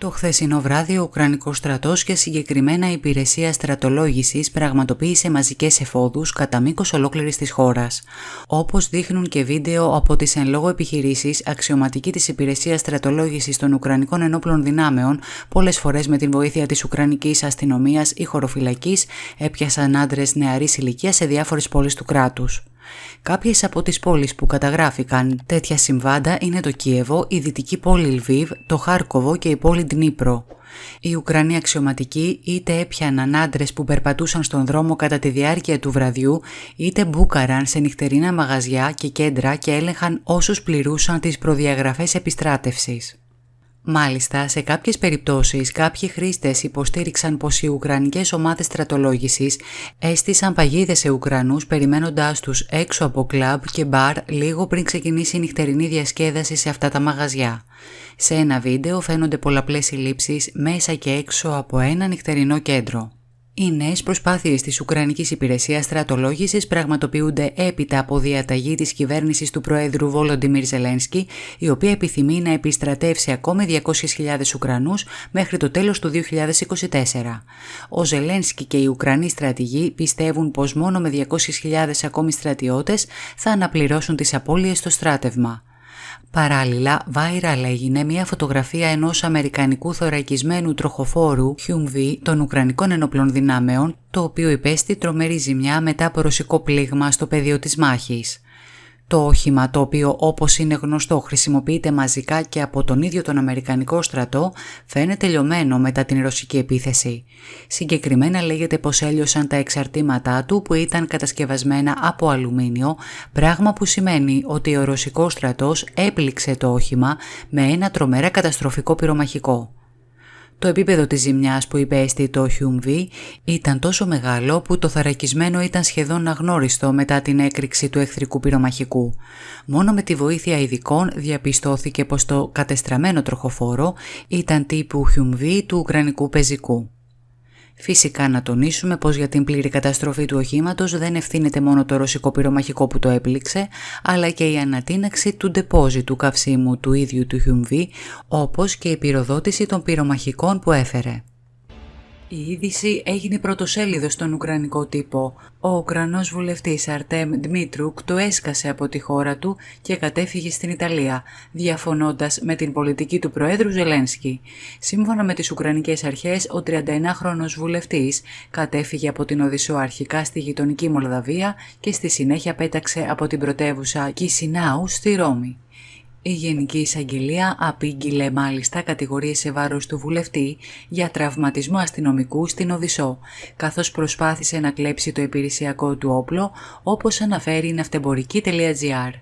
Το χθεσινό βράδυ ο Ουκρανικός στρατός και συγκεκριμένα η υπηρεσία στρατολόγησης πραγματοποίησε μαζικές εφόδους κατά μήκος ολόκληρης της χώρας. Όπως δείχνουν και βίντεο από τις εν λόγω επιχειρήσεις, αξιωματικοί της υπηρεσίας στρατολόγησης των Ουκρανικών ενόπλων δυνάμεων, πολλές φορές με την βοήθεια της Ουκρανικής αστυνομίας ή χωροφυλακής, έπιασαν άντρες νεαρής ηλικίας σε διάφορες πόλεις του κράτους. Κάποιες από τις πόλεις που καταγράφηκαν τέτοια συμβάντα είναι το Κίεβο, η δυτική πόλη Λβίβ, το Χάρκοβο και η πόλη Ντνίπρο. Οι Ουκρανοί αξιωματικοί είτε έπιαναν άντρες που περπατούσαν στον δρόμο κατά τη διάρκεια του βραδιού, είτε μπούκαραν σε νυχτερινά μαγαζιά και κέντρα και έλεγχαν όσους πληρούσαν τις προδιαγραφές επιστράτευσης. Μάλιστα, σε κάποιες περιπτώσεις κάποιοι χρήστες υποστήριξαν πως οι Ουκρανικές ομάδες στρατολόγησης έστεισαν παγίδες σε Ουκρανούς περιμένοντάς τους έξω από κλαμπ και μπαρ λίγο πριν ξεκινήσει η νυχτερινή διασκέδαση σε αυτά τα μαγαζιά. Σε ένα βίντεο φαίνονται πολλαπλές συλλήψεις μέσα και έξω από ένα νυχτερινό κέντρο. Οι νέες προσπάθειες της Ουκρανικής Υπηρεσίας Στρατολόγησης πραγματοποιούνται έπειτα από διαταγή της κυβέρνησης του Προέδρου Βόλοντιμιρ Ζελένσκι, η οποία επιθυμεί να επιστρατεύσει ακόμη 200.000 Ουκρανούς μέχρι το τέλος του 2024. Ο Ζελένσκι και οι Ουκρανοί στρατηγοί πιστεύουν πως μόνο με 200.000 ακόμη στρατιώτες θα αναπληρώσουν τις απώλειες στο στράτευμα. Παράλληλα, viral έγινε μια φωτογραφία ενός αμερικανικού θωρακισμένου τροχοφόρου Humvee των Ουκρανικών Ενόπλων Δυνάμεων, το οποίο υπέστη τρομερή ζημιά μετά από ρωσικό πλήγμα στο πεδίο της μάχης. Το όχημα το οποίο όπως είναι γνωστό χρησιμοποιείται μαζικά και από τον ίδιο τον Αμερικανικό στρατό φαίνεται λιωμένο μετά την ρωσική επίθεση. Συγκεκριμένα λέγεται πως έλειωσαν τα εξαρτήματά του που ήταν κατασκευασμένα από αλουμίνιο, πράγμα που σημαίνει ότι ο ρωσικός στρατός έπληξε το όχημα με ένα τρομερά καταστροφικό πυρομαχικό. Το επίπεδο της ζημιάς που υπέστη το Χιούμβι ήταν τόσο μεγάλο που το θαρακισμένο ήταν σχεδόν αγνώριστο μετά την έκρηξη του εχθρικού πυρομαχικού. Μόνο με τη βοήθεια ειδικών διαπιστώθηκε πως το κατεστραμμένο τροχοφόρο ήταν τύπου Χιούμβι του Ουκρανικού πεζικού. Φυσικά να τονίσουμε πως για την πλήρη καταστροφή του οχήματος δεν ευθύνεται μόνο το ρωσικό πυρομαχικό που το έπληξε, αλλά και η ανατείναξη του του καυσίμου του ίδιου του Χιουμβί, όπως και η πυροδότηση των πυρομαχικών που έφερε. Η είδηση έγινε πρωτοσέλιδος στον Ουκρανικό τύπο. Ο Ουκρανός βουλευτής Αρτέμ Ντμίτρουκ το έσκασε από τη χώρα του και κατέφυγε στην Ιταλία, διαφωνώντας με την πολιτική του Προέδρου Ζελένσκι. Σύμφωνα με τις Ουκρανικές αρχές, ο 31χρονος βουλευτής κατέφυγε από την Οδυσσό αρχικά στη γειτονική Μολδαβία και στη συνέχεια πέταξε από την πρωτεύουσα Κισινάου στη Ρώμη. Η Γενική Εισαγγελία απήγγειλε μάλιστα κατηγορίες σε βάρος του βουλευτή για τραυματισμό αστυνομικού στην Οδυσσό, καθώς προσπάθησε να κλέψει το υπηρεσιακό του όπλο, όπως αναφέρει η ναυτεμπορική.gr.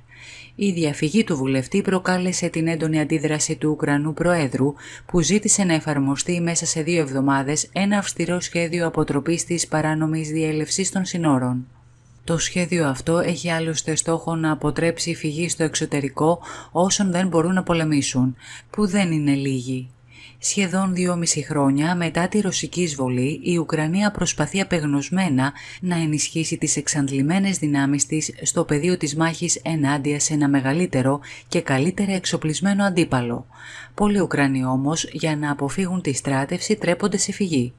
Η διαφυγή του βουλευτή προκάλεσε την έντονη αντίδραση του Ουκρανού Προέδρου, που ζήτησε να εφαρμοστεί μέσα σε δύο εβδομάδες ένα αυστηρό σχέδιο αποτροπής της παράνομης διέλευσης των συνόρων. Το σχέδιο αυτό έχει άλλωστε στόχο να αποτρέψει φυγή στο εξωτερικό όσων δεν μπορούν να πολεμήσουν, που δεν είναι λίγοι. Σχεδόν δυόμιση χρόνια μετά τη ρωσική εισβολή, η Ουκρανία προσπαθεί απεγνωσμένα να ενισχύσει τις εξαντλημένες δυνάμεις της στο πεδίο της μάχης ενάντια σε ένα μεγαλύτερο και καλύτερα εξοπλισμένο αντίπαλο. Πολλοί Ουκρανοί όμως, για να αποφύγουν τη στράτευση, τρέπονται σε φυγή.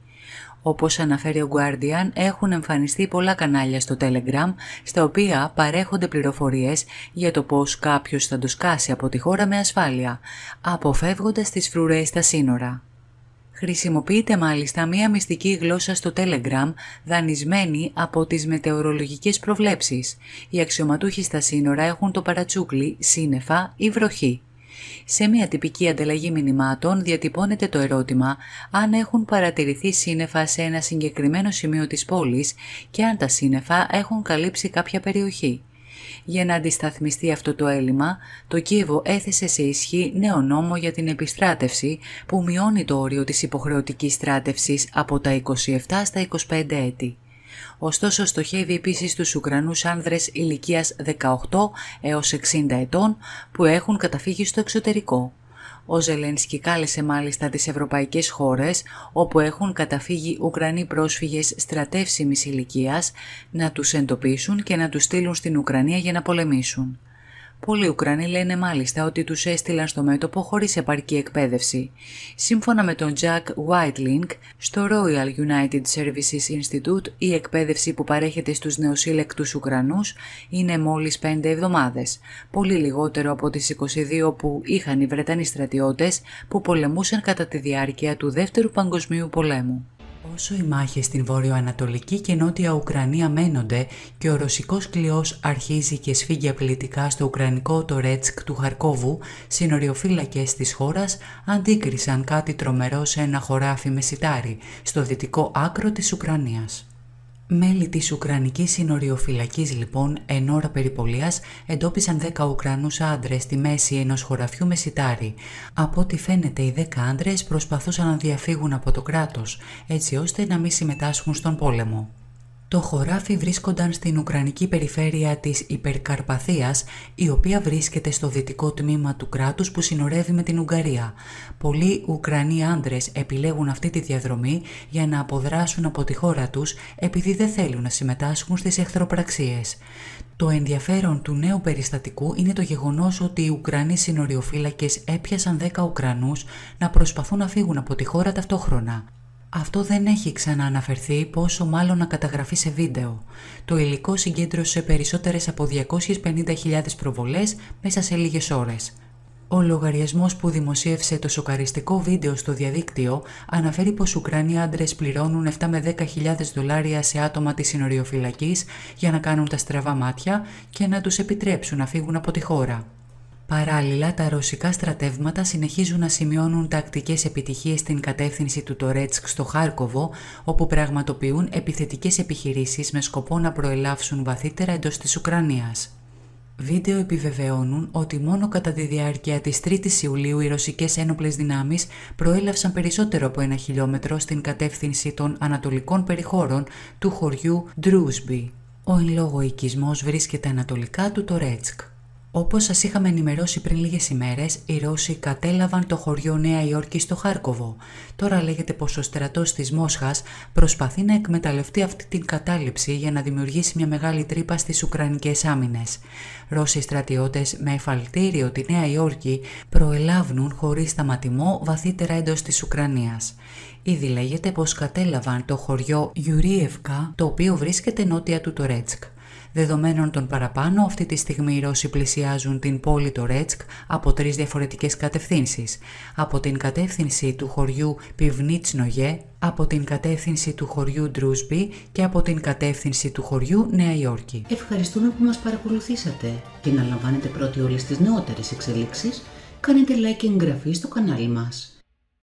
Όπως αναφέρει ο Guardian, έχουν εμφανιστεί πολλά κανάλια στο Telegram, στα οποία παρέχονται πληροφορίες για το πώς κάποιος θα το σκάσει από τη χώρα με ασφάλεια, αποφεύγοντας τις φρουρές στα σύνορα. Χρησιμοποιείται μάλιστα μία μυστική γλώσσα στο Telegram δανεισμένη από τις μετεωρολογικές προβλέψεις. Οι αξιωματούχοι στα σύνορα έχουν το παρατσούκλι, σύννεφα ή βροχή. Σε μια τυπική ανταλλαγή μηνυμάτων διατυπώνεται το ερώτημα αν έχουν παρατηρηθεί σύννεφα σε ένα συγκεκριμένο σημείο της πόλης και αν τα σύννεφα έχουν καλύψει κάποια περιοχή. Για να αντισταθμιστεί αυτό το έλλειμμα, το Κίεβο έθεσε σε ισχύ νέο νόμο για την επιστράτευση που μειώνει το όριο της υποχρεωτικής στράτευσης από τα 27 στα 25 έτη. Ωστόσο στοχεύει επίσης τους Ουκρανούς άνδρες ηλικίας 18 έως 60 ετών που έχουν καταφύγει στο εξωτερικό. Ο Ζελένσκι κάλεσε μάλιστα τις ευρωπαϊκές χώρες όπου έχουν καταφύγει Ουκρανοί πρόσφυγες στρατεύσιμης ηλικίας να τους εντοπίσουν και να τους στείλουν στην Ουκρανία για να πολεμήσουν. Πολλοί Ουκρανοί λένε μάλιστα ότι τους έστειλαν στο μέτωπο χωρίς επαρκή εκπαίδευση. Σύμφωνα με τον Jack Whitelink, στο Royal United Services Institute η εκπαίδευση που παρέχεται στους νεοσύλλεκτους Ουκρανούς είναι μόλις 5 εβδομάδες, πολύ λιγότερο από τις 22 που είχαν οι Βρετανοί στρατιώτες που πολεμούσαν κατά τη διάρκεια του Δεύτερου Παγκοσμίου Πολέμου. Όσο οι μάχες στην βορειοανατολική και νότια Ουκρανία μένονται και ο ρωσικός κλειός αρχίζει και σφίγγει απλητικά στο ουκρανικό Τορέτσκ του Χαρκόβου, συνοριοφύλακες της χώρας αντίκρισαν κάτι τρομερό σε ένα χωράφι με σιτάρι, στο δυτικό άκρο της Ουκρανίας. Μέλη της Ουκρανικής Συνοριοφυλακής λοιπόν εν ώρα περιπολίας εντόπισαν 10 Ουκρανούς άντρες στη μέση ενός χωραφιού με σιτάρι. Από ό,τι φαίνεται οι 10 άντρες προσπαθούσαν να διαφύγουν από το κράτος έτσι ώστε να μην συμμετάσχουν στον πόλεμο. Το χωράφι βρίσκονταν στην Ουκρανική περιφέρεια της Υπερκαρπαθίας, η οποία βρίσκεται στο δυτικό τμήμα του κράτους που συνορεύει με την Ουγγαρία. Πολλοί Ουκρανοί άντρες επιλέγουν αυτή τη διαδρομή για να αποδράσουν από τη χώρα τους επειδή δεν θέλουν να συμμετάσχουν στις εχθροπραξίες. Το ενδιαφέρον του νέου περιστατικού είναι το γεγονός ότι οι Ουκρανοί συνοριοφύλακες έπιασαν 10 Ουκρανούς να προσπαθούν να φύγουν από τη χώρα ταυτόχρονα. Αυτό δεν έχει ξανααναφερθεί πόσο μάλλον να καταγραφεί σε βίντεο. Το υλικό συγκέντρωσε περισσότερες από 250.000 προβολές μέσα σε λίγες ώρες. Ο λογαριασμός που δημοσίευσε το σοκαριστικό βίντεο στο διαδίκτυο αναφέρει πως Ουκρανοί άντρες πληρώνουν 7 με 10.000 δολάρια σε άτομα της συνοριοφυλακής για να κάνουν τα στραβά μάτια και να τους επιτρέψουν να φύγουν από τη χώρα. Παράλληλα, τα ρωσικά στρατεύματα συνεχίζουν να σημειώνουν τακτικές επιτυχίες στην κατεύθυνση του Τορέτσκ στο Χάρκοβο, όπου πραγματοποιούν επιθετικές επιχειρήσεις με σκοπό να προελάψουν βαθύτερα εντός της Ουκρανίας. Βίντεο επιβεβαιώνουν ότι μόνο κατά τη διάρκεια της 3ης Ιουλίου οι ρωσικές ένοπλες δυνάμεις προέλαυσαν περισσότερο από ένα χιλιόμετρο στην κατεύθυνση των ανατολικών περιχώρων του χωριού Ντρούσμπι. Ο εν λόγω βρίσκεται ανατολικά του Τορέτσκ. Όπως σας είχαμε ενημερώσει πριν λίγες ημέρες, οι Ρώσοι κατέλαβαν το χωριό Νέα Υόρκη στο Χάρκοβο. Τώρα λέγεται πως ο στρατός της Μόσχας προσπαθεί να εκμεταλλευτεί αυτή την κατάληψη για να δημιουργήσει μια μεγάλη τρύπα στις Ουκρανικές άμυνες. Ρώσοι στρατιώτες με εφαλτήριο τη Νέα Υόρκη προελάβουν χωρίς σταματημό βαθύτερα εντός της Ουκρανίας. Ήδη λέγεται πως κατέλαβαν το χωριό Γιουρίευκα, το οποίο βρίσκεται νότια του Τορέτσκ. Δεδομένων των παραπάνω, αυτή τη στιγμή οι Ρώσοι πλησιάζουν την πόλη Ρέτσκ από τρεις διαφορετικές κατευθύνσεις. Από την κατεύθυνση του χωριού Πιβνίτσνογέ, από την κατεύθυνση του χωριού Ντρούσμπι και από την κατεύθυνση του χωριού Νέα Υόρκη. Ευχαριστούμε που μας παρακολουθήσατε και να λαμβάνετε πρώτοι όλες τις νεότερες εξελίξεις. Κάνετε like και εγγραφή στο κανάλι μας.